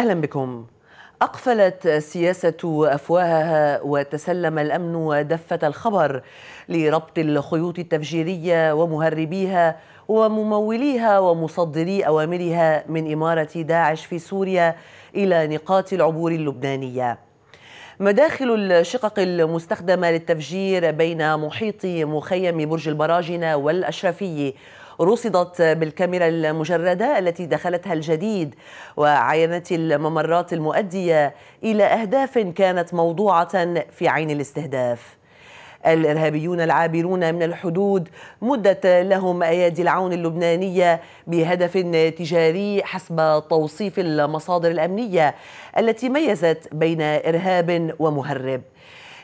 أهلا بكم أقفلت السياسة أفواهها وتسلم الأمن دفة الخبر لربط الخيوط التفجيرية ومهربيها ومموليها ومصدري أوامرها من إمارة داعش في سوريا إلى نقاط العبور اللبنانية مداخل الشقق المستخدمة للتفجير بين محيط مخيم برج البراجنة والأشرفي رصدت بالكاميرا المجردة التي دخلتها الجديد وعينت الممرات المؤدية إلى أهداف كانت موضوعة في عين الاستهداف الإرهابيون العابرون من الحدود مدت لهم أيادي العون اللبنانية بهدف تجاري حسب توصيف المصادر الأمنية التي ميزت بين إرهاب ومهرب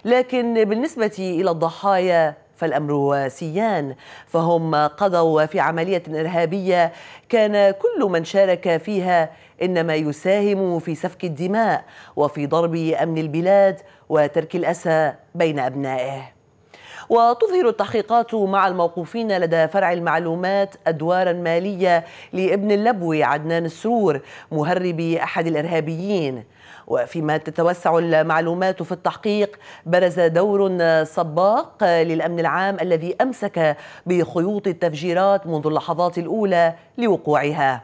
لكن بالنسبة إلى الضحايا فالأمر سيان فهم قضوا في عملية إرهابية كان كل من شارك فيها إنما يساهم في سفك الدماء وفي ضرب أمن البلاد وترك الأسى بين أبنائه وتظهر التحقيقات مع الموقوفين لدى فرع المعلومات أدوارا مالية لابن اللبوي عدنان السرور مهرب أحد الإرهابيين وفيما تتوسع المعلومات في التحقيق برز دور صباق للأمن العام الذي أمسك بخيوط التفجيرات منذ اللحظات الأولى لوقوعها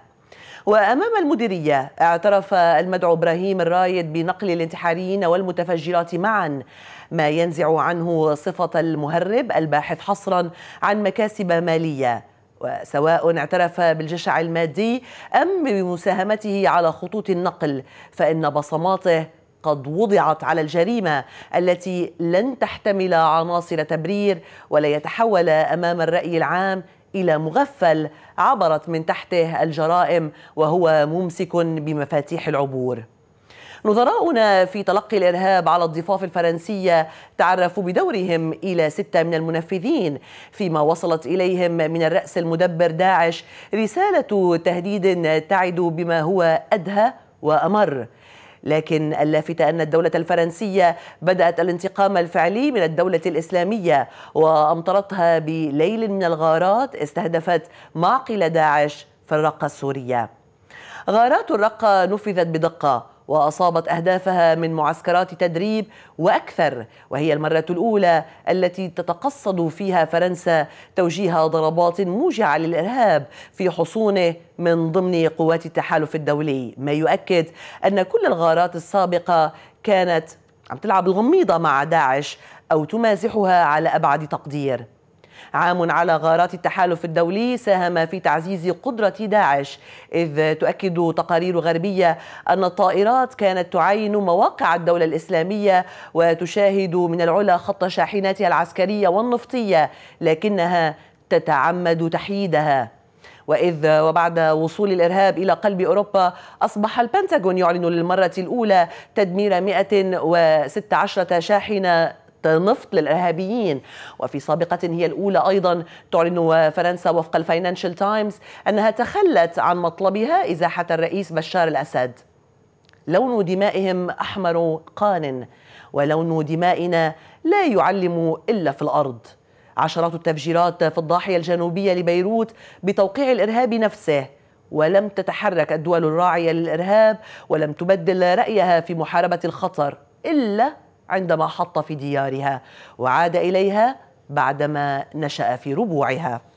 وأمام المديرية اعترف المدعو إبراهيم الرايد بنقل الانتحاريين والمتفجرات معا ما ينزع عنه صفة المهرب الباحث حصرا عن مكاسب مالية وسواء اعترف بالجشع المادي أم بمساهمته على خطوط النقل فإن بصماته قد وضعت على الجريمة التي لن تحتمل عناصر تبرير ولا يتحول أمام الرأي العام إلى مغفل عبرت من تحته الجرائم وهو ممسك بمفاتيح العبور نظراؤنا في تلقي الإرهاب على الضفاف الفرنسية تعرفوا بدورهم إلى ستة من المنفذين فيما وصلت إليهم من الرأس المدبر داعش رسالة تهديد تعد بما هو أدهى وأمر لكن اللافت أن الدولة الفرنسية بدأت الانتقام الفعلي من الدولة الإسلامية وأمطرتها بليل من الغارات استهدفت معقل داعش في الرقة السورية غارات الرقة نفذت بدقة وأصابت أهدافها من معسكرات تدريب وأكثر وهي المرة الأولى التي تتقصد فيها فرنسا توجيه ضربات موجعة للإرهاب في حصونه من ضمن قوات التحالف الدولي ما يؤكد أن كل الغارات السابقة كانت عم تلعب الغميضة مع داعش أو تمازحها على أبعد تقدير عام على غارات التحالف الدولي ساهم في تعزيز قدرة داعش إذ تؤكد تقارير غربية أن الطائرات كانت تعين مواقع الدولة الإسلامية وتشاهد من العلا خط شاحناتها العسكرية والنفطية لكنها تتعمد تحييدها وإذ وبعد وصول الإرهاب إلى قلب أوروبا أصبح البنتاغون يعلن للمرة الأولى تدمير 116 شاحنة نفط للإرهابيين وفي سابقة هي الأولى أيضا تعلن فرنسا وفق الفاينانشال تايمز أنها تخلت عن مطلبها إزاحة الرئيس بشار الأسد لون دمائهم أحمر قان ولون دمائنا لا يعلم إلا في الأرض عشرات التفجيرات في الضاحية الجنوبية لبيروت بتوقيع الإرهاب نفسه ولم تتحرك الدول الراعية للإرهاب ولم تبدل رأيها في محاربة الخطر إلا عندما حط في ديارها وعاد إليها بعدما نشأ في ربوعها